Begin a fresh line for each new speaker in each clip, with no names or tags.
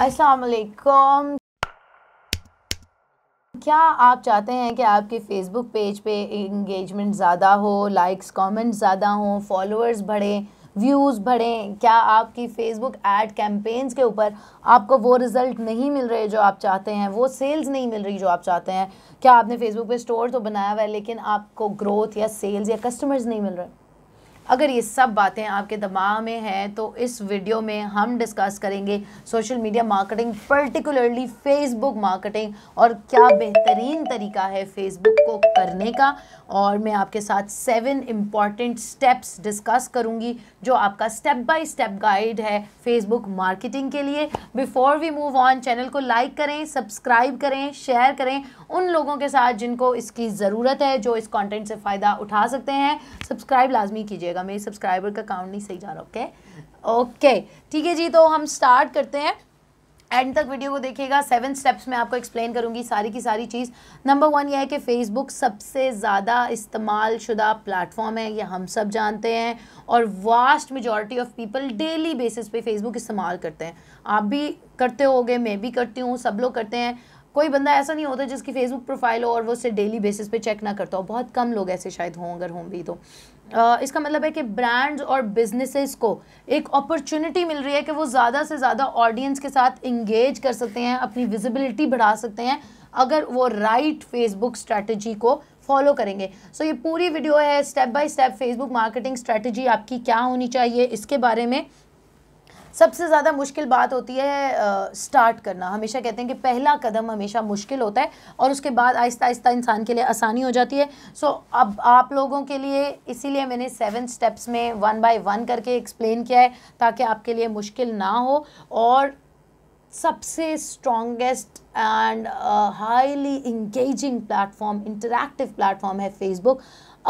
असलकुम क्या आप चाहते हैं कि आपके फेसबुक पेज पे इंगेजमेंट ज़्यादा हो लाइक्स कमेंट्स ज़्यादा हो फॉलोअर्स बढ़ें व्यूज़ बढ़ें क्या आपकी फ़ेसबुक एड कैंपेन्स के ऊपर आपको वो रिज़ल्ट नहीं मिल रहे जो आप चाहते हैं वो सेल्स नहीं मिल रही जो आप चाहते हैं क्या आपने फ़ेसबुक पे स्टोर तो बनाया हुआ है लेकिन आपको ग्रोथ या सेल्स या कस्टमर्स नहीं मिल रहे अगर ये सब बातें आपके दिमाग में हैं तो इस वीडियो में हम डिस्कस करेंगे social media marketing particularly Facebook marketing और क्या बेहतरीन तरीका है फेसबुक को करने का और मैं आपके साथ सेवन इम्पॉर्टेंट स्टेप्स डिस्कस करूँगी जो आपका स्टेप बाय स्टेप गाइड है फेसबुक मार्केटिंग के लिए before we move on channel को लाइक करें सब्सक्राइब करें शेयर करें उन लोगों के साथ जिनको इसकी ज़रूरत है जो इस कॉन्टेंट से फ़ायदा उठा सकते हैं सब्सक्राइब लाजमी कीजिए कीजिएगा मेरे सब्सक्राइबर का काउंट नहीं सही जा रहा ओके ओके ठीक है जी तो हम स्टार्ट करते हैं एंड तक वीडियो को देखिएगा सेवन स्टेप्स में आपको एक्सप्लेन करूंगी सारी की सारी चीज़ नंबर वन ये है कि फेसबुक सबसे ज़्यादा इस्तेमाल शुदा प्लेटफॉर्म है ये हम सब जानते हैं और vast majority of people daily basis पे फेसबुक इस्तेमाल करते हैं आप भी करते होगे मैं भी करती हूँ सब लोग करते हैं कोई बंदा ऐसा नहीं होता जिसकी फेसबुक प्रोफाइल हो और वो उसे डेली बेसिस पे चेक ना करता हो बहुत कम लोग ऐसे शायद हों अगर हों भी तो इसका मतलब है कि ब्रांड्स और बिजनेसेस को एक अपॉर्चुनिटी मिल रही है कि वो ज़्यादा से ज़्यादा ऑडियंस के साथ इंगेज कर सकते हैं अपनी विजिबिलिटी बढ़ा सकते हैं अगर वो राइट फेसबुक स्ट्रेटजी को फॉलो करेंगे सो so, ये पूरी वीडियो है step by step Facebook marketing strategy आपकी क्या होनी चाहिए इसके बारे में सबसे ज़्यादा मुश्किल बात होती है स्टार्ट करना हमेशा कहते हैं कि पहला कदम हमेशा मुश्किल होता है और उसके बाद आहिस्ता आहिस्ता इंसान के लिए आसानी हो जाती है सो so, अब आप लोगों के लिए इसीलिए मैंने सेवन स्टेप्स में वन बाय वन करके एक्सप्लेन किया है ताकि आपके लिए मुश्किल ना हो और सबसे strongest and highly engaging platform interactive platform है फेसबुक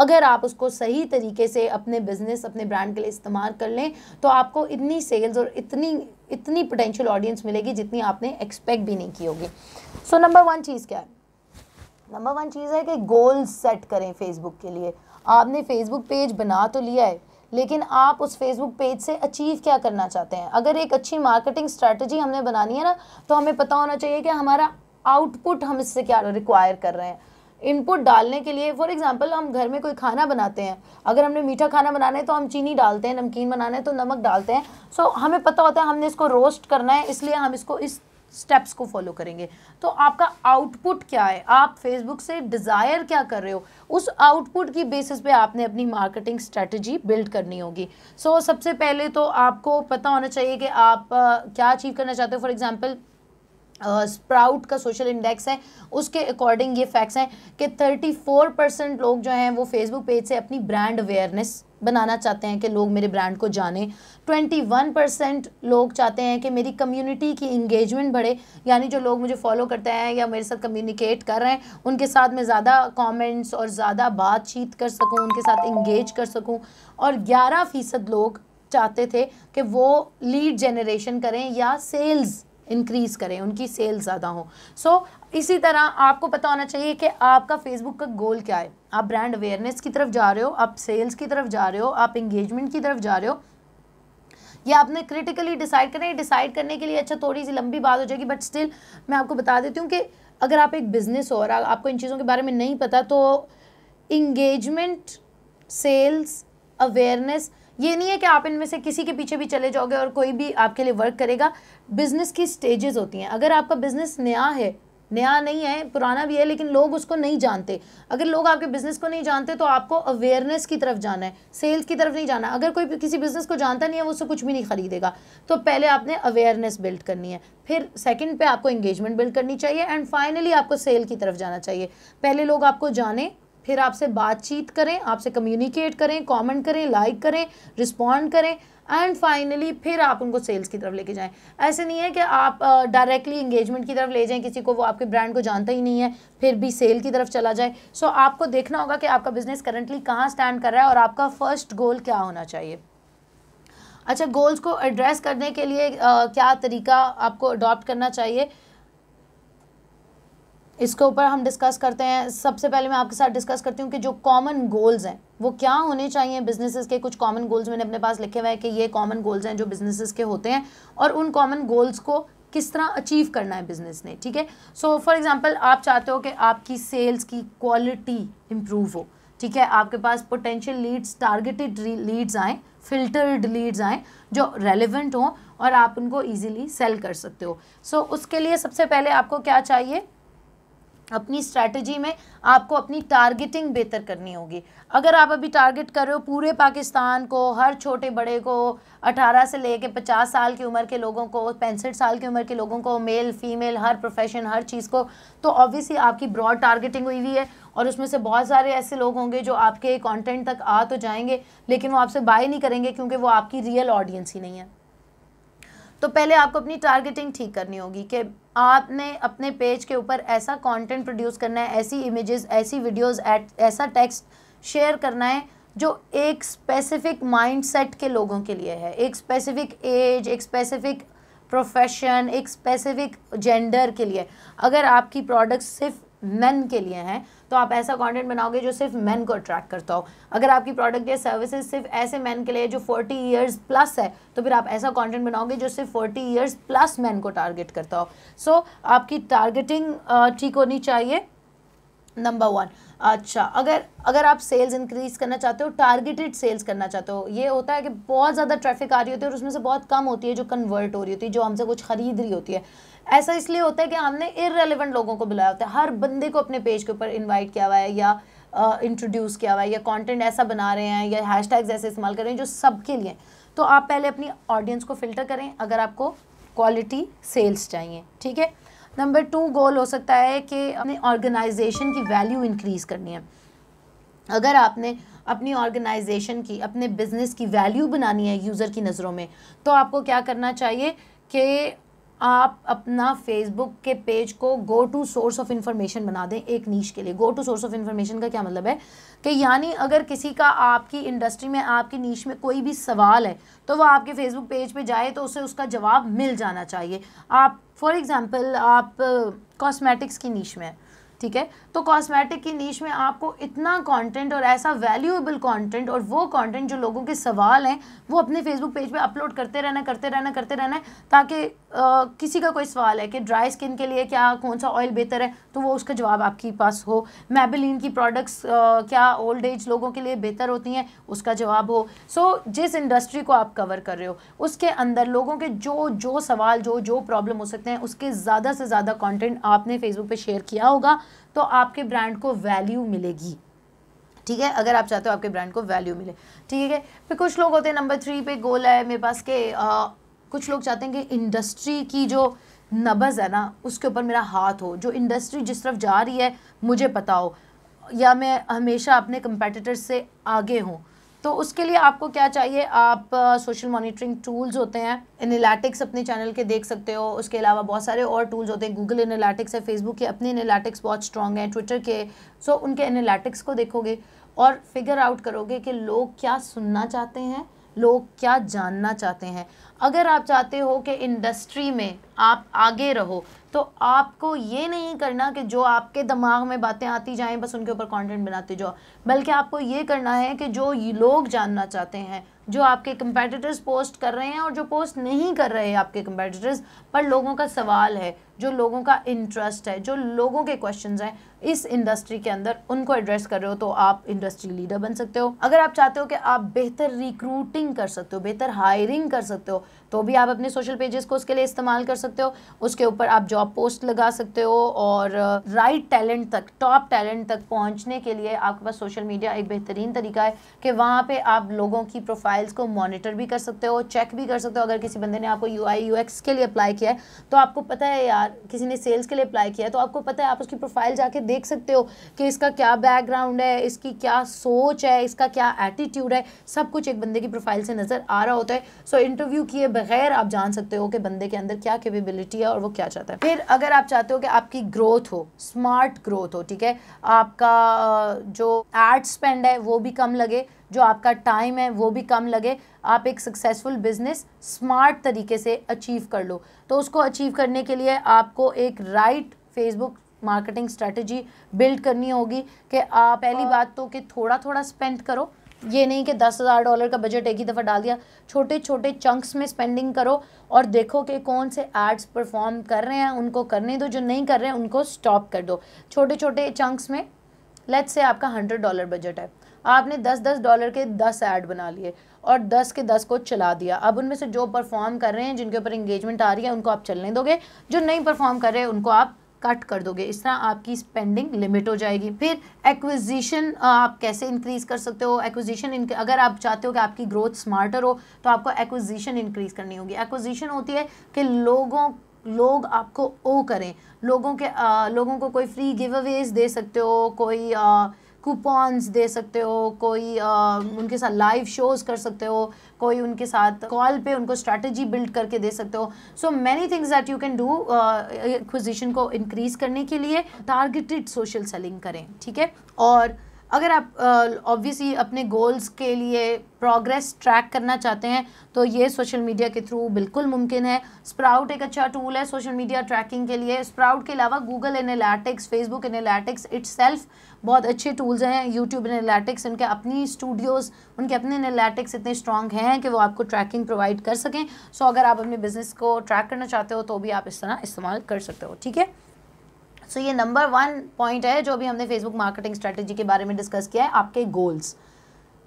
अगर आप उसको सही तरीके से अपने बिजनेस अपने ब्रांड के लिए इस्तेमाल कर लें तो आपको इतनी सेल्स और इतनी इतनी पोटेंशियल ऑडियंस मिलेगी जितनी आपने एक्सपेक्ट भी नहीं की होगी सो नंबर वन चीज़ क्या है नंबर वन चीज़ है कि गोल सेट करें फेसबुक के लिए आपने फेसबुक पेज बना तो लिया है लेकिन आप उस फेसबुक पेज से अचीव क्या करना चाहते हैं अगर एक अच्छी मार्केटिंग स्ट्रेटजी हमने बनानी है ना तो हमें पता होना चाहिए कि हमारा आउटपुट हम इससे क्या रिक्वायर कर रहे हैं इनपुट डालने के लिए फॉर एग्जांपल हम घर में कोई खाना बनाते हैं अगर हमने मीठा खाना बनाना है तो हम चीनी डालते हैं नमकीन बनाना है तो नमक डालते हैं सो so, हमें पता होता है हमने इसको रोस्ट करना है इसलिए हम इसको इस स्टेप्स को फॉलो करेंगे तो आपका आउटपुट क्या है आप फेसबुक से डिज़ायर क्या कर रहे हो उस आउटपुट की बेसिस पे आपने अपनी मार्केटिंग स्ट्रेटजी बिल्ड करनी होगी सो so, सबसे पहले तो आपको पता होना चाहिए कि आप क्या अचीव करना चाहते हो फॉर एग्ज़ाम्पल स्प्राउट का सोशल इंडेक्स है उसके अकॉर्डिंग ये फैक्ट्स हैं कि 34 परसेंट लोग जो हैं वो फेसबुक पेज से अपनी ब्रांड अवेयरनेस बनाना चाहते हैं कि लोग मेरे ब्रांड को जाने 21 परसेंट लोग चाहते हैं कि मेरी कम्युनिटी की इंगेजमेंट बढ़े यानी जो लोग मुझे फॉलो करते हैं या मेरे साथ कम्युनिकेट कर रहे हैं उनके साथ मैं ज़्यादा कमेंट्स और ज़्यादा बातचीत कर सकूं उनके साथ इंगेज कर सकूं और 11 फ़ीसद लोग चाहते थे कि वो लीड जनरेशन करें या सेल्स इंक्रीज़ करें उनकी सेल्स ज़्यादा हो सो so, इसी तरह आपको पता होना चाहिए कि आपका फेसबुक का गोल क्या है आप ब्रांड अवेयरनेस की तरफ जा रहे हो आप सेल्स की तरफ जा रहे हो आप इंगेजमेंट की तरफ जा रहे हो या आपने क्रिटिकली डिसाइड करना है डिसाइड करने के लिए अच्छा थोड़ी सी लंबी बात हो जाएगी बट स्टिल मैं आपको बता देती हूँ कि अगर आप एक बिज़नेस हो और आपको इन चीज़ों के बारे में नहीं पता तो इंगेजमेंट सेल्स अवेयरनेस ये नहीं है कि आप इनमें से किसी के पीछे भी चले जाओगे और कोई भी आपके लिए वर्क करेगा बिज़नेस की स्टेजेस होती हैं अगर आपका बिज़नेस नया है नया नहीं है पुराना भी है लेकिन लोग उसको नहीं जानते अगर लोग आपके बिजनेस को नहीं जानते तो आपको अवेयरनेस की तरफ जाना है सेल्स की तरफ नहीं जाना अगर कोई किसी बिजनेस को जानता नहीं है वो उससे कुछ भी नहीं खरीदेगा तो पहले आपने अवेयरनेस बिल्ड करनी है फिर सेकंड पे आपको इंगेजमेंट बिल्ड करनी चाहिए एंड फाइनली आपको सेल की तरफ जाना चाहिए पहले लोग आपको जाने फिर आपसे बातचीत करें आपसे कम्युनिकेट करें कमेंट करें लाइक करें रिस्पॉन्ड करें एंड फाइनली फिर आप उनको सेल्स की तरफ लेके जाएं ऐसे नहीं है कि आप डायरेक्टली uh, इंगेजमेंट की तरफ ले जाएं किसी को वो आपके ब्रांड को जानता ही नहीं है फिर भी सेल की तरफ चला जाए सो so, आपको देखना होगा कि आपका बिजनेस करंटली कहाँ स्टैंड कर रहा है और आपका फर्स्ट गोल क्या होना चाहिए अच्छा गोल्स को एड्रेस करने के लिए uh, क्या तरीका आपको अडॉप्ट करना चाहिए इसके ऊपर हम डिस्कस करते हैं सबसे पहले मैं आपके साथ डिस्कस करती हूँ कि जो कॉमन गोल्स हैं वो क्या होने चाहिए बिजनेसेस के कुछ कॉमन गोल्स मैंने अपने पास लिखे हुए हैं कि ये कॉमन गोल्स हैं जो बिजनेसेस के होते हैं और उन कॉमन गोल्स को किस तरह अचीव करना है बिजनेस ने ठीक है सो फॉर एग्जाम्पल आप चाहते हो कि आपकी सेल्स की क्वालिटी इम्प्रूव हो ठीक है आपके पास पोटेंशियल लीड्स टारगेटेड लीड्स आएँ फिल्टर्ड लीड्स आएँ जो रेलिवेंट हों और आप उनको ईजिली सेल कर सकते हो सो so, उसके लिए सबसे पहले आपको क्या चाहिए अपनी स्ट्रैटेजी में आपको अपनी टारगेटिंग बेहतर करनी होगी अगर आप अभी टारगेट कर रहे हो पूरे पाकिस्तान को हर छोटे बड़े को 18 से लेके 50 साल की उम्र के लोगों को पैंसठ साल की उम्र के लोगों को मेल फीमेल हर प्रोफेशन हर चीज़ को तो ऑब्वियसली आपकी ब्रॉड टारगेटिंग हुई हुई है और उसमें से बहुत सारे ऐसे लोग होंगे जो आपके कॉन्टेंट तक आ तो जाएंगे लेकिन वो आपसे बाय नहीं करेंगे क्योंकि वो आपकी रियल ऑडियंस ही नहीं है तो पहले आपको अपनी टारगेटिंग ठीक करनी होगी कि आपने अपने पेज के ऊपर ऐसा कंटेंट प्रोड्यूस करना है ऐसी इमेजेस ऐसी वीडियोस ऐसा टेक्स्ट शेयर करना है जो एक स्पेसिफिक माइंडसेट के लोगों के लिए है एक स्पेसिफिक एज एक स्पेसिफिक प्रोफेशन एक स्पेसिफिक जेंडर के लिए अगर आपकी प्रोडक्ट सिर्फ मेन के लिए हैं तो आप ऐसा कंटेंट बनाओगे जो सिर्फ मैन को अट्रैक्ट करता हो अगर आपकी प्रोडक्ट या सर्विसेज सिर्फ ऐसे मैन के लिए जो 40 इयर्स प्लस है तो फिर आप ऐसा कंटेंट बनाओगे जो सिर्फ 40 इयर्स प्लस मैन को टारगेट करता हो सो so, आपकी टारगेटिंग ठीक होनी चाहिए नंबर वन अच्छा अगर अगर आप सेल्स इंक्रीज करना चाहते हो टारगेटेड सेल्स करना चाहते हो ये होता है कि बहुत ज़्यादा ट्रैफिक आ रही होती है और उसमें से बहुत कम होती है जो कन्वर्ट हो रही होती है जो हमसे कुछ खरीद रही होती है ऐसा इसलिए होता है कि हमने इरेलीवेंट लोगों को बुलाया होता है हर बंदे को अपने पेज के ऊपर इन्वाइट किया हुआ है या इंट्रोड्यूस uh, किया हुआ है या कंटेंट ऐसा बना रहे हैं या हैश ऐसे इस्तेमाल कर रहे हैं जो सबके लिए तो आप पहले अपनी ऑडियंस को फिल्टर करें अगर आपको क्वालिटी सेल्स चाहिए ठीक है नंबर टू गोल हो सकता है कि अपने ऑर्गेनाइजेशन की वैल्यू इंक्रीज़ करनी है अगर आपने अपनी ऑर्गेनाइजेशन की अपने बिजनेस की वैल्यू बनानी है यूज़र की नज़रों में तो आपको क्या करना चाहिए कि आप अपना फेसबुक के पेज को go to source of information बना दें एक नीच के लिए go to source of information का क्या मतलब है कि यानी अगर किसी का आपकी इंडस्ट्री में आपकी नीच में कोई भी सवाल है तो वह आपके फेसबुक पेज पे जाए तो उसे उसका जवाब मिल जाना चाहिए आप फॉर एग्ज़ाम्पल आप कॉस्मेटिक्स की नीच में है ठीक है तो कॉस्मेटिक की नीच में आपको इतना कंटेंट और ऐसा वैल्यूएबल कंटेंट और वो कंटेंट जो लोगों के सवाल हैं वो अपने फेसबुक पेज पे अपलोड करते रहना करते रहना करते रहना है ताकि किसी का कोई सवाल है कि ड्राई स्किन के लिए क्या कौन सा ऑयल बेहतर है तो वो उसका जवाब आपके पास हो मेबिलीन की प्रोडक्ट्स क्या ओल्ड एज लोगों के लिए बेहतर होती हैं उसका जवाब हो सो so, जिस इंडस्ट्री को आप कवर कर रहे हो उसके अंदर लोगों के जो जो सवाल जो जो प्रॉब्लम हो सकते हैं उसके ज़्यादा से ज़्यादा कॉन्टेंट आपने फेसबुक पर शेयर किया होगा तो आपके ब्रांड को वैल्यू मिलेगी ठीक है अगर आप चाहते हो आपके ब्रांड को वैल्यू मिले ठीक है फिर कुछ लोग होते हैं नंबर थ्री पे गोल है मेरे पास के आ, कुछ लोग चाहते हैं कि इंडस्ट्री की जो नबज़ है ना उसके ऊपर मेरा हाथ हो जो इंडस्ट्री जिस तरफ जा रही है मुझे पता हो या मैं हमेशा अपने कंपेटिटर्स से आगे हूँ तो उसके लिए आपको क्या चाहिए आप सोशल मॉनिटरिंग टूल्स होते हैं इनलाटिक्स अपने चैनल के देख सकते हो उसके अलावा बहुत सारे और टूल्स होते हैं गूगल इनलाटिक्स है फेसबुक के अपने इनलाटिक्स बहुत स्ट्रॉन्ग हैं ट्विटर के सो उनके इनलाटिक्स को देखोगे और फिगर आउट करोगे कि लोग क्या सुनना चाहते हैं लोग क्या जानना चाहते हैं अगर आप चाहते हो कि इंडस्ट्री में आप आगे रहो तो आपको ये नहीं करना कि जो आपके दिमाग में बातें आती जाएं बस उनके ऊपर कंटेंट बनाते जाओ बल्कि आपको ये करना है कि जो लोग जानना चाहते हैं जो आपके कंपेटिटर्स पोस्ट कर रहे हैं और जो पोस्ट नहीं कर रहे हैं आपके कंपेटिटर्स पर लोगों का सवाल है जो लोगों का इंटरेस्ट है जो लोगों के क्वेश्चंस हैं इस इंडस्ट्री के अंदर उनको एड्रेस कर रहे हो तो आप इंडस्ट्री लीडर बन सकते हो अगर आप चाहते हो कि आप बेहतर रिक्रूटिंग कर सकते हो बेहतर हायरिंग कर सकते हो तो भी आप अपने सोशल पेजेस को उसके लिए इस्तेमाल कर सकते हो उसके ऊपर आप जॉब पोस्ट लगा सकते हो और राइट uh, टैलेंट तक टॉप टैलेंट तक पहुंचने के लिए आपके पास सोशल मीडिया एक बेहतरीन तरीका है कि वहाँ पे आप लोगों की प्रोफाइल्स को मॉनिटर भी कर सकते हो चेक भी कर सकते हो अगर किसी बंदे ने आपको यू आई के लिए अप्लाई किया है तो आपको पता है यार किसी ने सेल्स के लिए अप्लाई किया है तो आपको पता है आप उसकी प्रोफाइल जाके देख सकते हो कि इसका क्या बैकग्राउंड है इसकी क्या सोच है इसका क्या एटीट्यूड है सब कुछ एक बंदे की प्रोफाइल से नज़र आ रहा होता है सो इंटरव्यू किए बगैर आप जान सकते हो कि बंदे के अंदर क्या केपेबिलिटी है और वो क्या चाहता है फिर अगर आप चाहते हो कि आपकी ग्रोथ हो स्मार्ट ग्रोथ हो ठीक है आपका जो एड स्पेंड है वो भी कम लगे जो आपका टाइम है वो भी कम लगे आप एक सक्सेसफुल बिज़नेस स्मार्ट तरीके से अचीव कर लो तो उसको अचीव करने के लिए आपको एक right Facebook marketing strategy build करनी होगी कि आप पहली बात तो कि थोड़ा थोड़ा स्पेंड करो ये नहीं कि दस हज़ार डॉलर का बजट एक ही दफ़ा डाल दिया छोटे छोटे चंक्स में स्पेंडिंग करो और देखो कि कौन से एड्स परफॉर्म कर रहे हैं उनको करने दो जो नहीं कर रहे हैं उनको स्टॉप कर दो छोटे छोटे चंक्स में लेट से आपका हंड्रेड डॉलर बजट है आपने दस दस डॉलर के दस ऐड बना लिए और दस के दस को चला दिया अब उनमें से जो परफॉर्म कर रहे हैं जिनके ऊपर इंगेजमेंट आ रही है उनको आप चलने दोगे जो नहीं परफॉर्म कर रहे हैं उनको आप कट कर दोगे इस तरह आपकी स्पेंडिंग लिमिट हो जाएगी फिर एक्विजिशन आप कैसे इंक्रीज़ कर सकते हो एक्विजिशन अगर आप चाहते हो कि आपकी ग्रोथ स्मार्टर हो तो आपको एक्विजिशन इंक्रीज़ करनी होगी एक्विजिशन होती है कि लोगों लोग आपको ओ करें लोगों के आ, लोगों को कोई फ्री गिव अवेज दे सकते हो कोई आ, कूपन्स दे सकते हो कोई आ, उनके साथ लाइव शोज़ कर सकते हो कोई उनके साथ कॉल पे उनको स्ट्रैटेजी बिल्ड करके दे सकते हो so many things that you can do acquisition को इंक्रीज़ करने के लिए टारगेटेड सोशल सेलिंग करें ठीक है और अगर आप ऑब्वियसली अपने गोल्स के लिए प्रोग्रेस ट्रैक करना चाहते हैं तो ये सोशल मीडिया के थ्रू बिल्कुल मुमकिन है स्प्राउट एक अच्छा टूल है सोशल मीडिया ट्रैकिंग के लिए स्प्राउट के अलावा Google Analytics Facebook Analytics it's बहुत अच्छे टूल्स हैं यूट्यूब एनालिटिक्स उनके अपनी स्टूडियोज़ उनके अपने एनालिटिक्स इतने स्ट्रॉन्ग हैं कि वो आपको ट्रैकिंग प्रोवाइड कर सकें सो so, अगर आप अपने बिज़नेस को ट्रैक करना चाहते हो तो भी आप इस तरह इस्तेमाल कर सकते हो ठीक है सो so, ये नंबर वन पॉइंट है जो अभी हमने फेसबुक मार्केटिंग स्ट्रैटेजी के बारे में डिस्कस किया है आपके गोल्स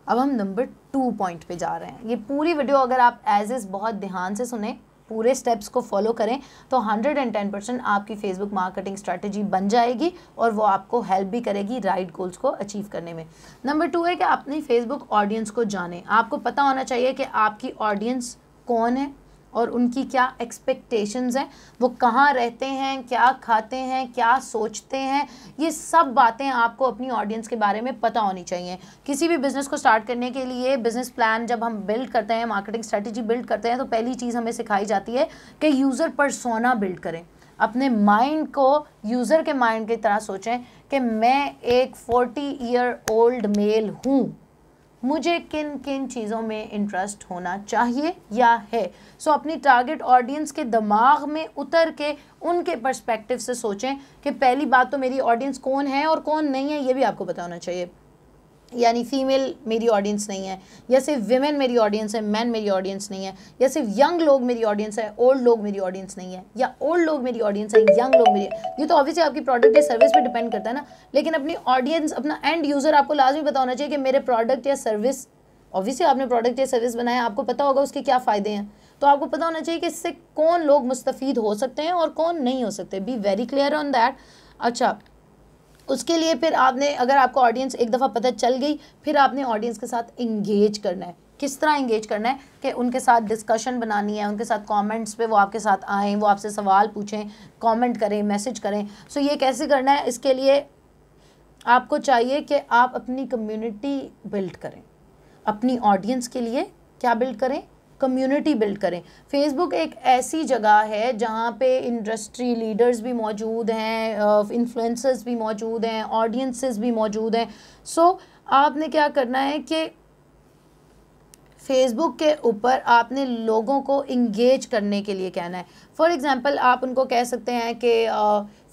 अब हम नंबर टू पॉइंट पे जा रहे हैं ये पूरी वीडियो अगर आप एज इज़ बहुत ध्यान से सुने पूरे स्टेप्स को फॉलो करें तो 110 परसेंट आपकी फेसबुक मार्केटिंग स्ट्रैटेजी बन जाएगी और वो आपको हेल्प भी करेगी राइट गोल्स को अचीव करने में नंबर टू है कि अपनी फेसबुक ऑडियंस को जानें आपको पता होना चाहिए कि आपकी ऑडियंस कौन है और उनकी क्या एक्सपेक्टेशंस हैं वो कहाँ रहते हैं क्या खाते हैं क्या सोचते हैं ये सब बातें आपको अपनी ऑडियंस के बारे में पता होनी चाहिए किसी भी बिज़नेस को स्टार्ट करने के लिए बिज़नेस प्लान जब हम बिल्ड करते हैं मार्केटिंग स्ट्रेटजी बिल्ड करते हैं तो पहली चीज़ हमें सिखाई जाती है कि यूज़र पर बिल्ड करें अपने माइंड को यूज़र के माइंड की तरह सोचें कि मैं एक फोर्टी ईयर ओल्ड मेल हूँ मुझे किन किन चीज़ों में इंटरेस्ट होना चाहिए या है सो so, अपनी टारगेट ऑडियंस के दिमाग में उतर के उनके पर्सपेक्टिव से सोचें कि पहली बात तो मेरी ऑडियंस कौन है और कौन नहीं है ये भी आपको बताना चाहिए यानी फीमेल मेरी ऑडियंस नहीं है या सिर्फ विमेन मेरी ऑडियंस है मैन मेरी ऑडियंस नहीं है या सिर्फ यंग लोग मेरी ऑडियंस है ओल्ड लोग मेरी ऑडियंस नहीं है या ओल्ड लोग मेरी ऑडियंस है यंग लोग मेरी ये तो ऑब्वियसली आपकी प्रोडक्ट या सर्विस पे डिपेंड करता है ना लेकिन अपनी ऑडियंस अपना एंड यूज़र आपको लाजमी पता होना चाहिए कि मेरे प्रोडक्ट या सर्विस ऑब्वियसली आपने प्रोडक्ट या सर्विस बनाया आपको पता होगा उसके क्या फ़ायदे हैं तो आपको पता होना चाहिए कि इससे कौन लोग मुस्तफ़ हो सकते हैं और कौन नहीं हो सकते be very clear on that अच्छा उसके लिए फिर आपने अगर आपको ऑडियंस एक दफ़ा पता चल गई फिर आपने ऑडियंस के साथ इंगेज करना है किस तरह इंगेज करना है कि उनके साथ डिस्कशन बनानी है उनके साथ कमेंट्स पे वो आपके साथ आएँ वो आपसे सवाल पूछें कमेंट करें मैसेज करें सो ये कैसे करना है इसके लिए आपको चाहिए कि आप अपनी कम्युनिटी बिल्ड करें अपनी ऑडियंस के लिए क्या बिल्ड करें कम्युनिटी बिल्ड करें फेसबुक एक ऐसी जगह है जहाँ पे इंडस्ट्री लीडर्स भी मौजूद हैं इन्फ्लुएंसर्स भी मौजूद हैं ऑडियंसेस भी मौजूद हैं सो so, आपने क्या करना है कि फेसबुक के ऊपर आपने लोगों को इंगेज करने के लिए कहना है फॉर एग्जांपल आप उनको कह सकते हैं कि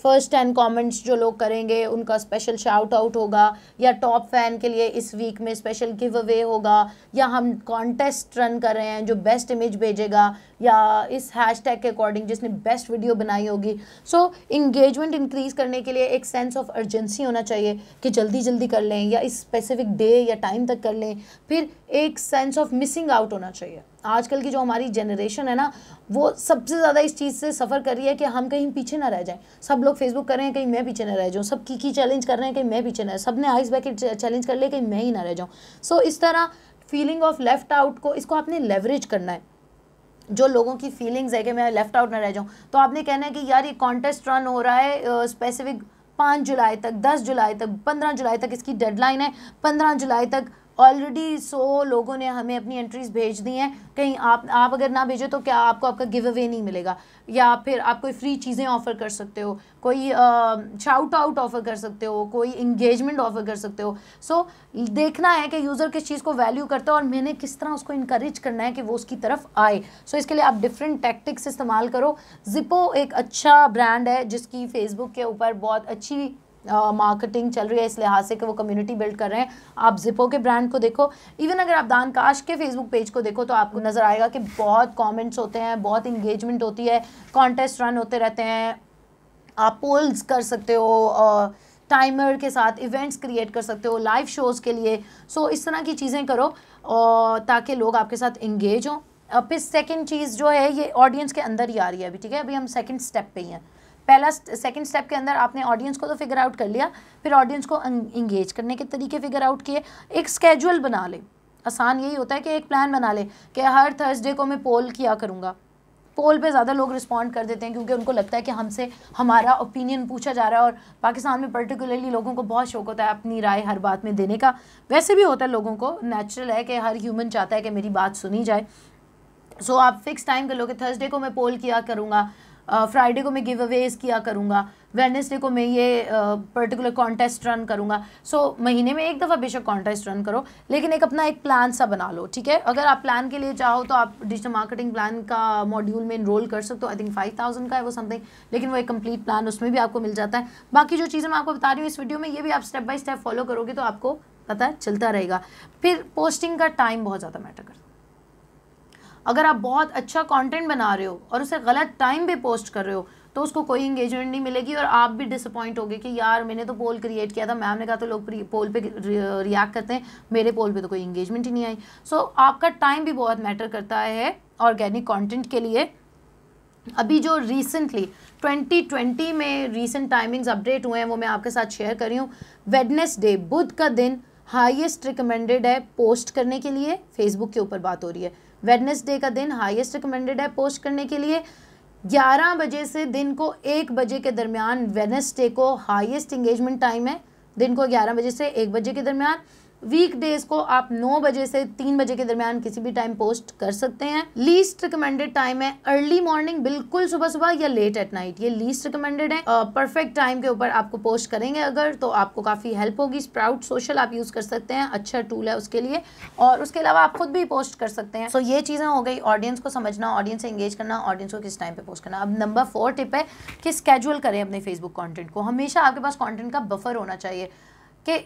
फर्स्ट टेन कमेंट्स जो लोग करेंगे उनका स्पेशल शाउट आउट होगा या टॉप फैन के लिए इस वीक में स्पेशल गिव अवे होगा या हम कॉन्टेस्ट रन कर रहे हैं जो बेस्ट इमेज भेजेगा या इस हैश के अकॉर्डिंग जिसने बेस्ट वीडियो बनाई होगी सो इंगेजमेंट इंक्रीज़ करने के लिए एक सेंस ऑफ अर्जेंसी होना चाहिए कि जल्दी जल्दी कर लें या इस स्पेसिफिक डे या टाइम तक कर लें फिर एक सेंस ऑफ मिसिंग आउट होना चाहिए आजकल की जो हमारी जनरेशन है ना वो सबसे ज़्यादा इस चीज़ से सफ़र कर रही है कि हम कहीं पीछे ना रह जाएं सब लोग फेसबुक कर रहे हैं कहीं मैं पीछे ना रह जाऊँ सब की की चैलेंज कर रहे हैं कहीं मैं पीछे ना सब ने आइस बैकेट चैलेंज कर लिया कहीं मैं ही ना रह जाऊँ सो so, इस तरह फीलिंग ऑफ लेफ्ट आउट को इसको आपने लेवरेज करना है जो लोगों की फीलिंग्स है कि मैं लेफ्ट आउट ना रह जाऊँ तो आपने कहना है कि यार ये कॉन्टेस्ट रन हो रहा है स्पेसिफिक पाँच जुलाई तक दस जुलाई तक पंद्रह जुलाई तक इसकी डेडलाइन है पंद्रह जुलाई तक ऑलरेडी सो लोगों ने हमें अपनी एंट्रीज भेज दी हैं कहीं आप आप अगर ना भेजो तो क्या आपको आपका गिव अवे नहीं मिलेगा या फिर आप कोई फ्री चीज़ें ऑफ़र कर सकते हो कोई शाउट आउट ऑफ़र कर सकते हो कोई इंगेजमेंट ऑफ़र कर सकते हो सो so, देखना है कि यूज़र किस चीज़ को वैल्यू करता है और मैंने किस तरह उसको इंकरेज करना है कि वो उसकी तरफ आए सो so, इसके लिए आप डिफरेंट टेक्टिक्स इस्तेमाल करो जिपो एक अच्छा ब्रांड है जिसकी फेसबुक के ऊपर बहुत अच्छी मार्केटिंग चल रही है इस लिहाज से कि वो कम्युनिटी बिल्ड कर रहे हैं आप जिपो के ब्रांड को देखो इवन अगर आप दानकाश के फेसबुक पेज को देखो तो आपको नज़र आएगा कि बहुत कमेंट्स होते हैं बहुत इंगेजमेंट होती है कॉन्टेस्ट रन होते रहते हैं आप पोल्स कर सकते हो टाइमर के साथ इवेंट्स क्रिएट कर सकते हो लाइव शोज़ के लिए सो so, इस तरह की चीज़ें करो और ताकि लोग आपके साथ इंगेज हों फिर सेकेंड चीज़ जो है ये ऑडियंस के अंदर ही आ रही है अभी ठीक है अभी हम सेकेंड स्टेप पे ही हैं पहला सेकंड स्टेप के अंदर आपने ऑडियंस को तो फिगर आउट कर लिया फिर ऑडियंस को इंगेज करने के तरीके फिगर आउट किए एक स्केजुअल बना ले आसान यही होता है कि एक प्लान बना ले कि हर थर्सडे को मैं पोल किया करूँगा पोल पे ज़्यादा लोग रिस्पॉन्ड कर देते हैं क्योंकि उनको लगता है कि हमसे हमारा ओपिनियन पूछा जा रहा है और पाकिस्तान में पर्टिकुलरली लोगों को बहुत शौक होता है अपनी राय हर बात में देने का वैसे भी होता है लोगों को नेचुरल है कि हर ह्यूमन चाहता है कि मेरी बात सुनी जाए सो so, आप फिक्स टाइम कर लो कि थर्सडे को मैं पोल किया करूँगा फ्राइडे को मैं गिव अवेज किया करूँगा वेनसडे को मैं ये पर्टिकुलर कॉन्टेस्ट रन करूँगा सो महीने में एक दफ़ा बेशक कॉन्टेस्ट रन करो लेकिन एक अपना एक प्लान सा बना लो ठीक है अगर आप प्लान के लिए चाहो तो आप डिजिटल मार्केटिंग प्लान का मॉड्यूल में इनरोल कर सकते हो आई थिंक फाइव थाउजेंड का है वो समथिंग लेकिन वो एक कंप्लीट प्लान उसमें भी आपको मिल जाता है बाकी जो चीज़ें मैं आपको बता रही हूँ इस वीडियो में ये भी आप स्टेप बाई स्टेप फॉलो करोगे तो आपको पता चलता रहेगा फिर पोस्टिंग का टाइम बहुत ज़्यादा मैटर करता है अगर आप बहुत अच्छा कंटेंट बना रहे हो और उसे गलत टाइम पे पोस्ट कर रहे हो तो उसको कोई इंगेजमेंट नहीं मिलेगी और आप भी डिसअपॉइंट होगे कि यार मैंने तो पोल क्रिएट किया था मैम ने कहा तो लोग पोल पे रिएक्ट करते हैं मेरे पोल पे तो कोई इंगेजमेंट ही नहीं आई सो so, आपका टाइम भी बहुत मैटर करता है ऑर्गेनिक कॉन्टेंट के लिए अभी जो रिसेंटली 2020 में रिसेंट टाइमिंग्स अपडेट हुए हैं वो मैं आपके साथ शेयर करी हूँ वेडनेसडे बुध का दिन हाइस्ट रिकमेंडेड है पोस्ट करने के लिए फेसबुक के ऊपर बात हो रही है वेडनेसडे का दिन हाईएस्ट रिकमेंडेड है पोस्ट करने के लिए 11 बजे से दिन को एक बजे के दरमियान वेडनेसडे को हाईएस्ट इंगेजमेंट टाइम है दिन को 11 बजे से एक बजे के दरमियान वीक डेज को आप 9 बजे से 3 बजे के दरमियान किसी भी टाइम पोस्ट कर सकते हैं लीस्ट रिकमेंडेड टाइम है अर्ली मॉर्निंग बिल्कुल सुबह सुबह या लेट एट नाइट ये लीस्ट रिकमेंडेड है परफेक्ट टाइम के ऊपर आपको पोस्ट करेंगे अगर तो आपको काफ़ी हेल्प होगी स्प्राउट सोशल आप यूज़ कर सकते हैं अच्छा टूल है उसके लिए और उसके अलावा आप खुद भी पोस्ट कर सकते हैं सो so, ये चीज़ें हो गई ऑडियंस को समझना ऑडियंस से एंगेज करना ऑडियंस को किस टाइम पे पोस्ट करना अब नंबर फोर टिप है कि स्केजुअल करें अपने फेसबुक कॉन्टेंट को हमेशा आपके पास कॉन्टेंट का बफर होना चाहिए कि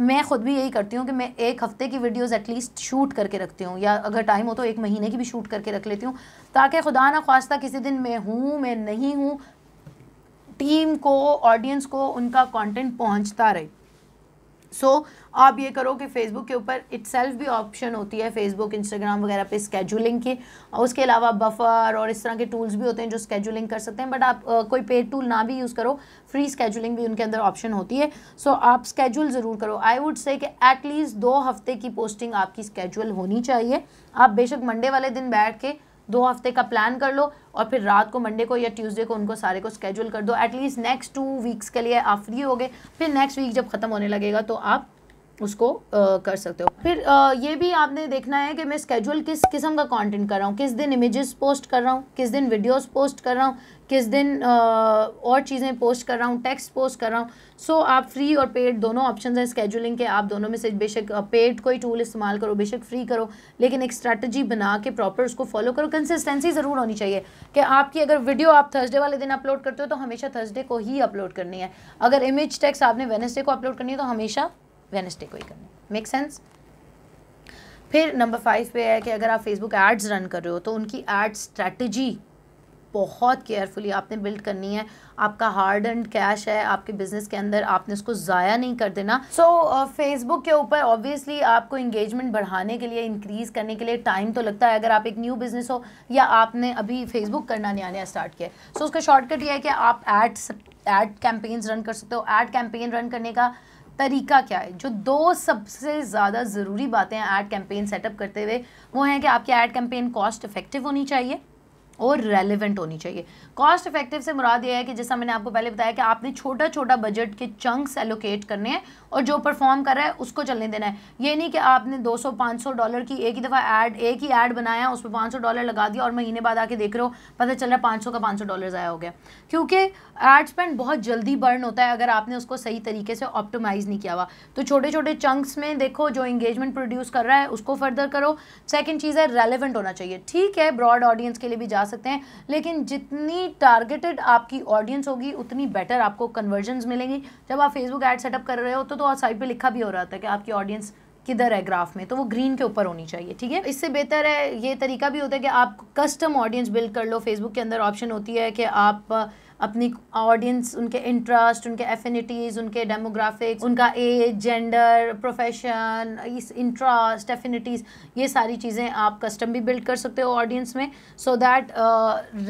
मैं खुद भी यही करती हूँ कि मैं एक हफ्ते की वीडियोस एटलीस्ट शूट करके रखती हूँ या अगर टाइम हो तो एक महीने की भी शूट करके रख लेती हूँ ताकि खुदा ना खास्ता किसी दिन मैं हूँ मैं नहीं हूँ टीम को ऑडियंस को उनका कंटेंट पहुँचता रहे सो so, आप ये करो कि फेसबुक के ऊपर इट भी ऑप्शन होती है फेसबुक इंस्टाग्राम वगैरह पे स्केजुलिंग की और उसके अलावा बफर और इस तरह के टूल्स भी होते हैं जो स्केजुलिंग कर सकते हैं बट आप आ, कोई पेड टूल ना भी यूज़ करो फ्री स्केजुलिंग भी उनके अंदर ऑप्शन होती है सो so, आप स्केजुल ज़रूर करो आई वुड से कि एटलीस्ट दो हफ्ते की पोस्टिंग आपकी स्केजुअल होनी चाहिए आप बेशक मंडे वाले दिन बैठ के दो हफ्ते का प्लान कर लो और फिर रात को मंडे को या ट्यूसडे को उनको सारे को स्केड्यूल कर दो एटलीस्ट नेक्स्ट टू वीक्स के लिए आप फ्री हो गए फिर नेक्स्ट वीक जब ख़त्म होने लगेगा तो आप उसको आ, कर सकते हो फिर आ, ये भी आपने देखना है कि मैं स्केजुअल किस किस्म का कंटेंट कर रहा हूँ किस दिन इमेजेस पोस्ट कर रहा हूँ किस दिन वीडियोस पोस्ट कर रहा हूँ किस दिन आ, और चीज़ें पोस्ट कर रहा हूँ टेक्स्ट पोस्ट कर रहा हूँ सो so, आप फ्री और पेड दोनों ऑप्शन हैं स्केजुलिंग के आप दोनों में से बेशक पेड कोई टूल इस्तेमाल करो बेशक फ्री करो लेकिन एक स्ट्रैटेजी बना के प्रॉपर उसको फॉलो करो कंसिस्टेंसी ज़रूर होनी चाहिए कि आपकी अगर वीडियो आप थर्सडे वाले दिन अपलोड करते हो तो हमेशा थर्सडे को ही अपलोड करनी है अगर इमेज टैक्स आपने वेनसडे को अपलोड करनी है तो हमेशा वेनसडे को ही करना मेक सेंस फिर नंबर फाइव पे है कि अगर आप फेसबुक एड्स रन कर रहे हो तो उनकी एड स्ट्रैटेजी बहुत केयरफुली आपने बिल्ड करनी है आपका हार्ड एंड कैश है आपके बिजनेस के अंदर आपने उसको ज़ाया नहीं कर देना सो so, फेसबुक uh, के ऊपर ऑब्वियसली आपको इंगेजमेंट बढ़ाने के लिए इंक्रीज़ करने के लिए टाइम तो लगता है अगर आप एक न्यू बिज़नेस हो या आपने अभी फेसबुक करना नया नया स्टार्ट किया सो so, उसका शॉर्टकट ये है कि आप एड्स एड कैंपेन्स रन कर सकते हो एड कैंपेन रन करने का तरीका क्या है जो दो सबसे ज़्यादा ज़रूरी बातें ऐड कैंपेन सेटअप करते हुए वो हैं कि आपकी ऐड कैंपेन कॉस्ट इफेक्टिव होनी चाहिए और रेलिवेंट होनी चाहिए कॉस्ट इफेक्टिव से मुराद ये है कि जैसा मैंने आपको पहले बताया कि आपने छोटा छोटा बजट के चंक्स एलोकेट करने हैं और जो परफॉर्म कर रहा है उसको चलने देना है ये नहीं कि आपने 200-500 डॉलर की एक ही दफ़ा ऐड एक ही ऐड बनाया उस पर पाँच डॉलर लगा दिया और महीने बाद आके देख रहे हो पता चल रहा है पाँच का पाँच डॉलर ज़ाया हो गया क्योंकि एड स्पेंड बहुत जल्दी बर्न होता है अगर आपने उसको सही तरीके से ऑप्टोमाइज़ नहीं किया हुआ तो छोटे छोटे चंक्स में देखो जो इंगेजमेंट प्रोड्यूस कर रहा है उसको फर्दर करो सेकेंड चीज़ है रेलिवेंट होना चाहिए ठीक है ब्रॉड ऑडियंस के लिए भी जा सकते हैं लेकिन जितनी टारगेटेड आपकी ऑडियंस होगी उतनी बेटर आपको कन्वर्जन मिलेंगी जब आप फेसबुक ऐड सेटअप कर रहे हो तो तो और साइड पे लिखा भी हो रहा था कि आपकी ऑडियंस किधर है ग्राफ में तो वो ग्रीन के ऊपर होनी चाहिए ठीक है इससे बेहतर है ये तरीका भी होता है कि आप कस्टम ऑडियंस बिल्ड कर लो फेसबुक के अंदर ऑप्शन होती है कि आप अपनी ऑडियंस उनके इंटरेस्ट उनके एफिनिटीज़ उनके डेमोग्राफिक्स उनका एज जेंडर प्रोफेशन इस इंटरेस्ट एफिनिटीज़ ये सारी चीज़ें आप कस्टम भी बिल्ड कर सकते हो ऑडियंस में सो दैट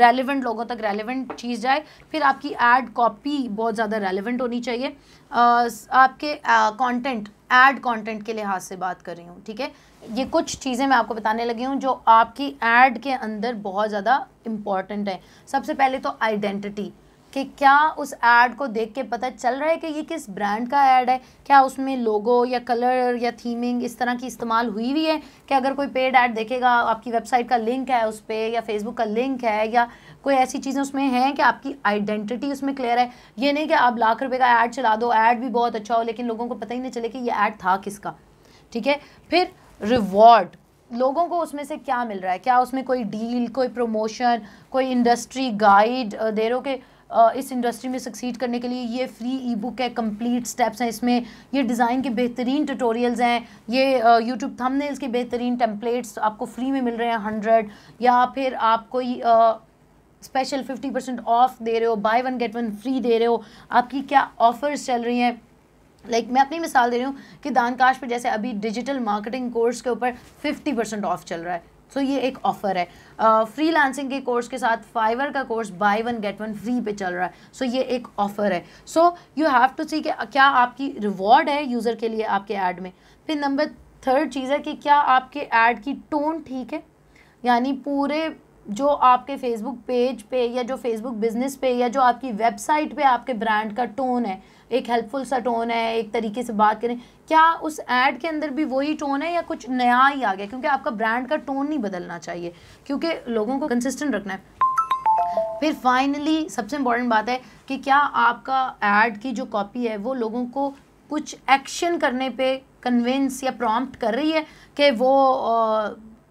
रेलिवेंट लोगों तक रेलिवेंट चीज़ जाए फिर आपकी एड कॉपी बहुत ज़्यादा रेलिवेंट होनी चाहिए uh, आपके कॉन्टेंट एड कॉन्टेंट के लिहाज से बात कर रही हूँ ठीक है ये कुछ चीज़ें मैं आपको बताने लगी हूँ जो आपकी एड के अंदर बहुत ज़्यादा इम्पॉर्टेंट है सबसे पहले तो आइडेंटिटी कि क्या उस एड को देख के पता चल रहा है कि ये किस ब्रांड का ऐड है क्या उसमें लोगो या कलर या थीमिंग इस तरह की इस्तेमाल हुई हुई है कि अगर कोई पेड ऐड देखेगा आपकी वेबसाइट का लिंक है उस पर या फेसबुक का लिंक है या कोई ऐसी चीज़ें उसमें हैं कि आपकी आइडेंटिटी उसमें क्लियर है ये नहीं कि आप लाख रुपये का ऐड चला दो ऐड भी बहुत अच्छा हो लेकिन लोगों को पता ही नहीं चले कि ये ऐड था किसका ठीक है फिर रिवॉर्ड लोगों को उसमें से क्या मिल रहा है क्या उसमें कोई डील कोई प्रमोशन कोई इंडस्ट्री गाइड दे रहे के इस इंडस्ट्री में सक्सीड करने के लिए ये फ्री ई बुक है कंप्लीट स्टेप्स हैं इसमें ये डिज़ाइन के बेहतरीन ट्यूटोरियल्स हैं ये यूट्यूब थंबनेल्स के बेहतरीन टेम्पलेट्स आपको फ्री में मिल रहे हैं हंड्रेड या फिर आप कोई स्पेशल फिफ्टी परसेंट ऑफ दे रहे हो buy one get one free दे रहे हो आपकी क्या ऑफर्स चल रही हैं लाइक like, मैं अपनी मिसाल दे रही हूँ कि दान काश पर जैसे अभी डिजिटल मार्केटिंग कोर्स के ऊपर 50 परसेंट ऑफ चल रहा है सो so, ये एक ऑफ़र है फ्री uh, लांसिंग के कोर्स के साथ फाइवर का course buy one get one free पे चल रहा है सो so, ये एक ऑफ़र है so you have to see कि क्या आपकी रिवॉर्ड है यूज़र के लिए आपके ऐड में फिर नंबर थर्ड चीज़ है कि क्या आपके ऐड की टोन ठीक है यानी पूरे जो आपके फेसबुक पेज पे या जो फेसबुक बिजनेस पे या जो आपकी वेबसाइट पे आपके ब्रांड का टोन है एक हेल्पफुल सा टोन है एक तरीके से बात करें क्या उस एड के अंदर भी वही टोन है या कुछ नया ही आ गया क्योंकि आपका ब्रांड का टोन नहीं बदलना चाहिए क्योंकि लोगों को कंसिस्टेंट रखना है फिर फाइनली सबसे इम्पॉर्टेंट बात है कि क्या आपका एड की जो कॉपी है वो लोगों को कुछ एक्शन करने पे कन्विंस या प्रॉम्प्ट कर रही है कि वो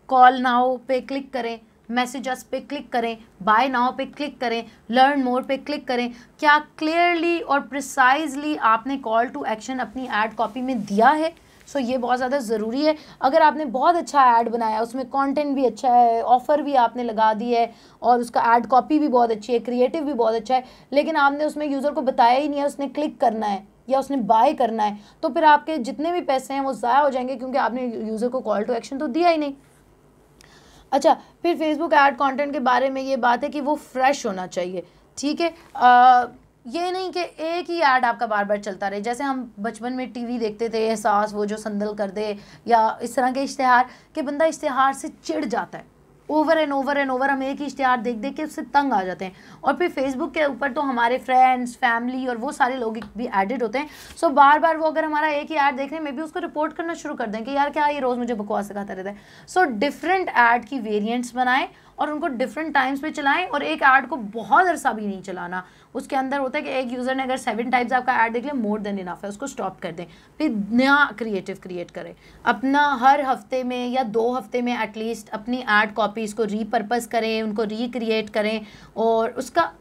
कॉल नाउ पे क्लिक करें मैसेजस पे क्लिक करें बाय नाउ पे क्लिक करें लर्न मोर पे क्लिक करें क्या क्लियरली और प्रिसाइजली आपने कॉल टू एक्शन अपनी एड कॉपी में दिया है सो so, ये बहुत ज़्यादा ज़रूरी है अगर आपने बहुत अच्छा ऐड बनाया उसमें कंटेंट भी अच्छा है ऑफ़र भी आपने लगा दी है और उसका ऐड कॉपी भी बहुत अच्छी है क्रिएटिव भी बहुत अच्छा है लेकिन आपने उसमें यूज़र को बताया ही नहीं है उसने क्लिक करना है या उसने बाय करना है तो फिर आपके जितने भी पैसे हैं वो ज़ाया हो जाएंगे क्योंकि आपने यूज़र को कॉल टू एक्शन तो दिया ही नहीं अच्छा फिर फेसबुक ऐड कंटेंट के बारे में ये बात है कि वो फ्रेश होना चाहिए ठीक है ये नहीं कि एक ही ऐड आपका बार बार चलता रहे जैसे हम बचपन में टीवी देखते थे एहसास वो जो संदल कर दे या इस तरह के इश्तहार कि बंदा इश्तहार से चिढ़ जाता है over and over and over हम एक ही इश्तिहार देख देख के उससे तंग आ जाते हैं और फिर फेसबुक के ऊपर तो हमारे फ्रेंड्स फैमिली और वो सारे लोग भी एडिड होते हैं सो so, बार बार वो अगर हमारा एक ही ऐड देख रहे हैं मे भी उसको रिपोर्ट करना शुरू कर दें कि यार क्या ये रोज़ मुझे बकवास सिखाता रहता है सो डिफरेंट ऐड की वेरियंट्स बनाएं और उनको डिफरेंट टाइम्स पे चलाएं और एक ऐड को बहुत अरसा भी नहीं चलाना उसके अंदर होता है कि एक यूज़र ने अगर सेवन टाइम्स आपका ऐड देख लिया मोर देन इनाफ है उसको स्टॉप कर दें फिर नया क्रिएटिव क्रिएट करें अपना हर हफ्ते में या दो हफ्ते में एटलीस्ट अपनी ऐड कॉपीज़ को रीपर्पज़ करें उनको रिक्रिएट करें और उसका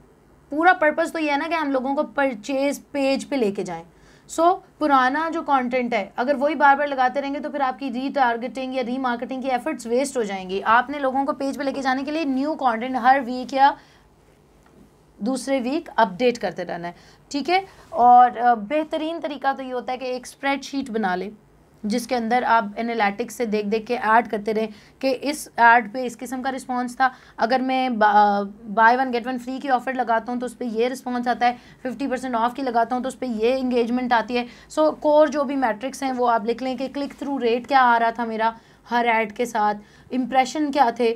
पूरा पर्पज़ तो ये है ना कि हम लोगों को परचेज पेज पे लेके जाएँ सो so, पुराना जो कंटेंट है अगर वही बार बार लगाते रहेंगे तो फिर आपकी रीटारगेटिंग या रीमार्केटिंग की एफर्ट्स वेस्ट हो जाएंगी आपने लोगों को पेज पे लेके जाने के लिए न्यू कंटेंट हर वीक या दूसरे वीक अपडेट करते रहना है ठीक है और बेहतरीन तरीका तो ये होता है कि एक स्प्रेडशीट बना लें जिसके अंदर आप एनालिटिक्स से देख देख के ऐड करते रहें कि इस ऐड पे इस किस्म का रिस्पांस था अगर मैं buy one get one free की ऑफ़र लगाता हूँ तो उस पर ये रिस्पांस आता है फिफ्टी परसेंट ऑफ की लगाता हूँ तो उस पर ये इंगेजमेंट आती है सो so, कोर जो भी मैट्रिक्स हैं वो आप लिख लें कि क्लिक थ्रू रेट क्या आ रहा था मेरा हर ऐड के साथ इम्प्रेशन क्या थे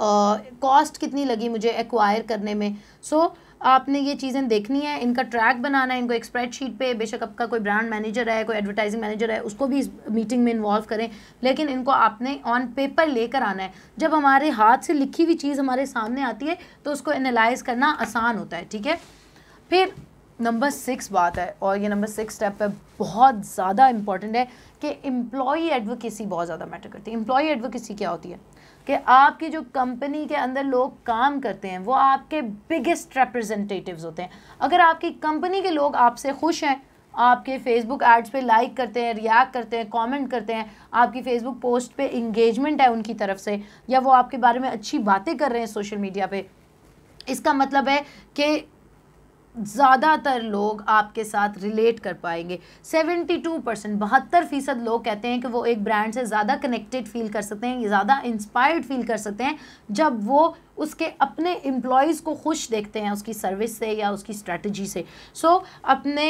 कॉस्ट uh, कितनी लगी मुझे एक्वायर करने में सो so, आपने ये चीज़ें देखनी है इनका ट्रैक बनाना है इनको एक स्प्रेडशीट पे बेशक आपका कोई ब्रांड मैनेजर है कोई एडवर्टाइजिंग मैनेजर है उसको भी इस मीटिंग में इन्वॉल्व करें लेकिन इनको आपने ऑन पेपर लेकर आना है जब हमारे हाथ से लिखी हुई चीज़ हमारे सामने आती है तो उसको एनालाइज करना आसान होता है ठीक है फिर नंबर सिक्स बात है और ये नंबर सिक्स स्टेप है बहुत ज़्यादा इंपॉर्टेंट है कि एम्प्लॉई एडवोकेसी बहुत ज़्यादा मैटर करती है एम्प्लॉई एडवोकेसी क्या होती है कि आपकी जो कंपनी के अंदर लोग काम करते हैं वो आपके बिगेस्ट रिप्रेजेंटेटिव्स होते हैं अगर आपकी कंपनी के लोग आपसे खुश हैं आपके फेसबुक एड्स पे लाइक करते हैं रिएक्ट करते हैं कमेंट करते हैं आपकी फेसबुक पोस्ट पे इंगेजमेंट है उनकी तरफ से या वो आपके बारे में अच्छी बातें कर रहे हैं सोशल मीडिया पे इसका मतलब है कि ज़्यादातर लोग आपके साथ रिलेट कर पाएंगे 72 परसेंट बहत्तर फ़ीसद लोग कहते हैं कि वो एक ब्रांड से ज़्यादा कनेक्टेड फील कर सकते हैं ज़्यादा इंस्पायर्ड फील कर सकते हैं जब वो उसके अपने एम्प्लॉयज़ को खुश देखते हैं उसकी सर्विस से या उसकी स्ट्रेटजी से सो so, अपने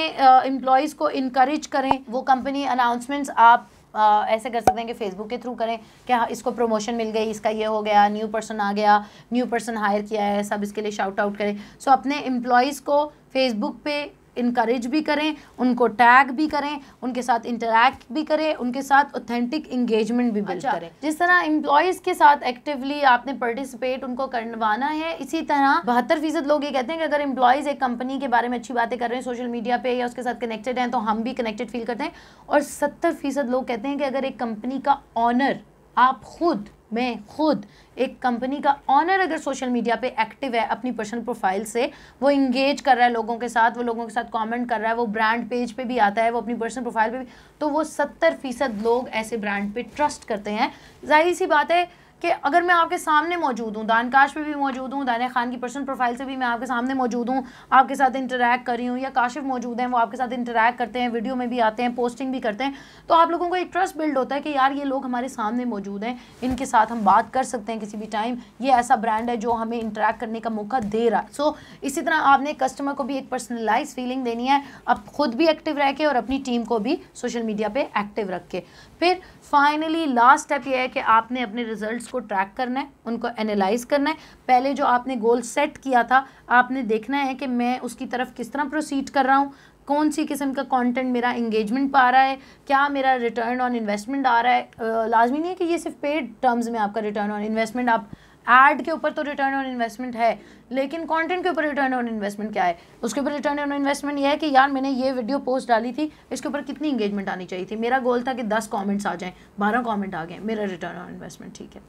एम्प्लॉयज़ को इनक्रेज करें वो कंपनी अनाउंसमेंट्स आप आ, ऐसे कर सकते हैं कि फेसबुक के थ्रू करें कि हाँ, इसको प्रमोशन मिल गई इसका ये हो गया न्यू पर्सन आ गया न्यू पर्सन हायर किया है सब इसके लिए शाउट आउट करें सो so, अपने एम्प्लॉयज़ को फेसबुक पे इनक्रेज भी करें उनको टैग भी करें उनके साथ इंटरेक्ट भी करें उनके साथ ऑथेंटिक इंगेजमेंट भी बिल्ड अच्छा, करें जिस तरह एम्प्लॉयज़ के साथ एक्टिवली आपने पार्टिसिपेट उनको करवाना है इसी तरह बहत्तर फीसद लोग ये कहते हैं कि अगर एम्प्लॉयज़ एक कंपनी के बारे में अच्छी बातें कर रहे हैं सोशल मीडिया पे या उसके साथ कनेक्टेड हैं तो हम भी कनेक्टेड फील करते हैं और सत्तर फीसद लोग कहते हैं कि अगर एक कंपनी का ऑनर आप खुद मैं खुद एक कंपनी का ऑनर अगर सोशल मीडिया पे एक्टिव है अपनी पर्सनल प्रोफाइल से वो इंगेज कर रहा है लोगों के साथ वो लोगों के साथ कमेंट कर रहा है वो ब्रांड पेज पे भी आता है वो अपनी पर्सनल प्रोफाइल पे भी तो वो सत्तर फीसद लोग ऐसे ब्रांड पे ट्रस्ट करते हैं जाहिर सी बात है कि अगर मैं आपके सामने मौजूद हूँ दानकाश में भी मौजूद हूँ दानिया खान की पर्सनल प्रोफाइल से भी मैं आपके सामने मौजूद हूँ आपके साथ इंटरेक्ट कर रही हूँ या काशिफ मौजूद हैं वो आपके साथ इंटरेक्ट करते हैं वीडियो में भी आते हैं पोस्टिंग भी करते हैं तो आप लोगों को एक ट्रस्ट बिल्ड होता है कि यार ये लोग हमारे सामने मौजूद हैं इनके साथ हम बात कर सकते हैं किसी भी टाइम ये ऐसा ब्रांड है जो हमें इंटरेक्ट करने का मौका दे रहा है सो इसी तरह आपने कस्टमर को भी एक पर्सनलाइज फीलिंग देनी है आप खुद भी एक्टिव रह के और अपनी टीम को भी सोशल मीडिया पर एक्टिव रख के फिर फाइनली लास्ट स्टेप ये है कि आपने अपने रिजल्ट्स को ट्रैक करना है उनको एनालाइज करना है पहले जो आपने गोल सेट किया था आपने देखना है कि मैं उसकी तरफ किस तरह प्रोसीड कर रहा हूँ कौन सी किस्म का कंटेंट मेरा इंगेजमेंट पा रहा है क्या मेरा रिटर्न ऑन इन्वेस्टमेंट आ रहा है लाजमी नहीं है कि ये सिर्फ पेड टर्म्स में आपका रिटर्न ऑन इन्वेस्टमेंट आप एड के ऊपर तो रिटर्न ऑन इन्वेस्टमेंट है लेकिन कंटेंट के ऊपर रिटर्न ऑन इन्वेस्टमेंट क्या है उसके ऊपर रिटर्न ऑन इन्वेस्टमेंट ये है कि यार मैंने ये वीडियो पोस्ट डाली थी इसके ऊपर कितनी इंगेजमेंट आनी चाहिए थी मेरा गोल था कि दस कॉमेंट्स आ जाएँ बारह कॉमेंट आ गए मेरा रिटर्न ऑन इन्वेस्टमेंट ठीक है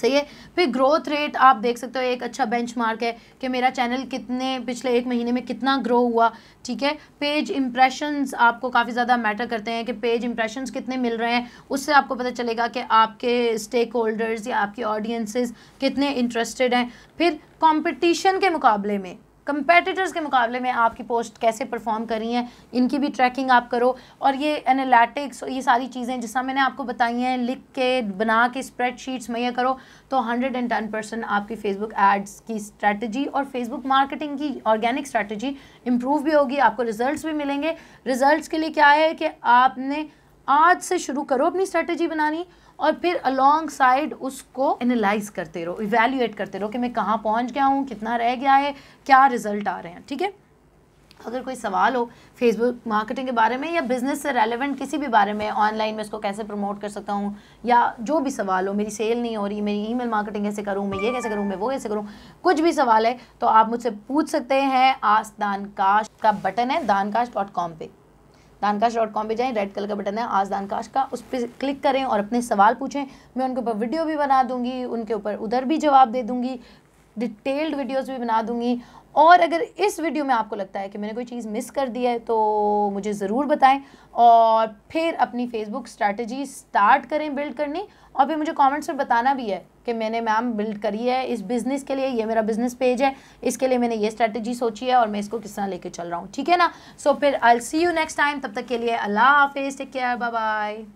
सही है फिर ग्रोथ रेट आप देख सकते हो एक अच्छा बेंचमार्क है कि मेरा चैनल कितने पिछले एक महीने में कितना ग्रो हुआ ठीक है पेज इंप्रेशंस आपको काफ़ी ज़्यादा मैटर करते हैं कि पेज इंप्रेशंस कितने मिल रहे हैं उससे आपको पता चलेगा कि आपके स्टेक होल्डर्स या आपकी ऑडियंसिस कितने इंटरेस्टेड हैं फिर कॉम्पिटिशन के मुकाबले में कंपेटिटर्स के मुकाबले में आपकी पोस्ट कैसे परफॉर्म करी हैं इनकी भी ट्रैकिंग आप करो और ये एनालिटिक्स ये सारी चीज़ें जिस मैंने आपको बताई हैं लिख के बना के स्प्रेडशीट्स मैया करो तो हंड्रेड एंड टेन परसेंट आपकी फेसबुक एड्स की स्ट्रैटेजी और फेसबुक मार्केटिंग की ऑर्गेनिक स्ट्रैटेजी इम्प्रूव भी होगी आपको रिजल्ट भी मिलेंगे रिजल्ट के लिए क्या है कि आपने आज से शुरू करो अपनी स्ट्रैटेजी बनानी और फिर अलॉन्ग साइड उसको एनालाइज करते रहो इवेल्यूएट करते रहो कि मैं कहाँ पहुँच गया हूँ कितना रह गया है क्या रिजल्ट आ रहे हैं ठीक है अगर कोई सवाल हो फेसबुक मार्केटिंग के बारे में या बिज़नेस से रेलेवेंट किसी भी बारे में ऑनलाइन में इसको कैसे प्रमोट कर सकता हूँ या जो भी सवाल हो मेरी सेल नहीं हो रही मेरी ईमेल मार्केटिंग कैसे करूँ मैं ये कैसे करूँ मैं वो कैसे करूँ कुछ भी सवाल है तो आप मुझसे पूछ सकते हैं आज दानकाश का बटन है दानकाश डॉट कॉम पर दानकाश डॉट कॉम पर जाएँ रेड कलर का बटन है आज दानकाश का उस पर क्लिक करें और अपने सवाल पूछें मैं उनके ऊपर वीडियो भी बना दूँगी उनके ऊपर उधर भी जवाब दे दूँगी डिटेल्ड वीडियोस भी बना दूंगी और अगर इस वीडियो में आपको लगता है कि मैंने कोई चीज़ मिस कर दी है तो मुझे ज़रूर बताएं और फिर अपनी फेसबुक स्ट्रैटेजी स्टार्ट करें बिल्ड करनी और फिर मुझे कमेंट्स में बताना भी है कि मैंने मैम बिल्ड करी है इस बिज़नेस के लिए ये मेरा बिज़नेस पेज है इसके लिए मैंने ये स्ट्रैटेजी सोची है और मैं इसको किस तरह लेके चल रहा हूँ ठीक है ना सो so, फिर I see you next time तब तक के लिए अल्लाह हाफिज़ टेक केयर बाय